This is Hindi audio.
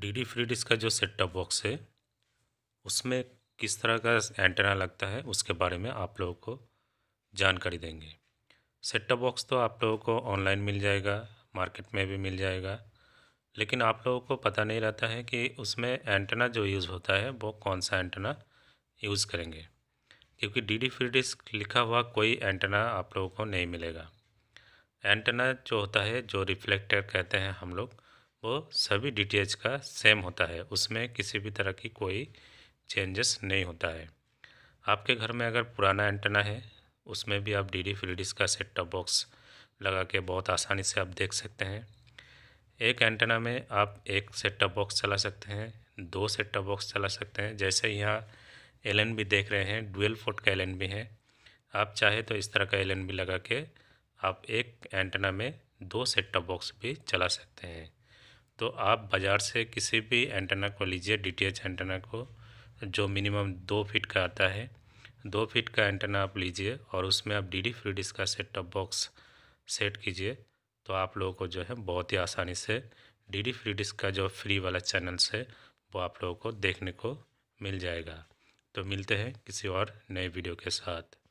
डी डी फ्री डिस्क का जो सेट टॉप बॉक्स है उसमें किस तरह का एंटेना लगता है उसके बारे में आप लोगों को जानकारी देंगे सेट टॉप बॉक्स तो आप लोगों को ऑनलाइन मिल जाएगा मार्केट में भी मिल जाएगा लेकिन आप लोगों को पता नहीं रहता है कि उसमें एंटेना जो यूज़ होता है वो कौन सा एंटेना यूज़ करेंगे क्योंकि डी डी फ्री डिस्क लिखा हुआ कोई एंटेना आप लोगों को नहीं मिलेगा एंटेना जो होता है जो रिफ्लेक्टर कहते हैं हम लोग वो सभी डी का सेम होता है उसमें किसी भी तरह की कोई चेंजेस नहीं होता है आपके घर में अगर पुराना एंटना है उसमें भी आप डी डी फ्री का सेट टॉप बॉक्स लगा के बहुत आसानी से आप देख सकते हैं एक एंटना में आप एक सेट टॉप बॉक्स चला सकते हैं दो सेट टॉप बॉक्स चला सकते हैं जैसे यहाँ एल भी देख रहे हैं डुअल फुट का एल भी है आप चाहे तो इस तरह का एल भी लगा के आप एक एंटना में दो सेट टॉप बॉक्स भी चला सकते हैं तो आप बाज़ार से किसी भी एंटेना को लीजिए डीटीएच एंटेना को जो मिनिमम दो फीट का आता है दो फीट का एंटेना आप लीजिए और उसमें आप डी डी फ्री का सेट टॉप बॉक्स सेट कीजिए तो आप लोगों को जो है बहुत ही आसानी से डी डी फ्री का जो फ्री वाला चैनल्स है वो आप लोगों को देखने को मिल जाएगा तो मिलते हैं किसी और नए वीडियो के साथ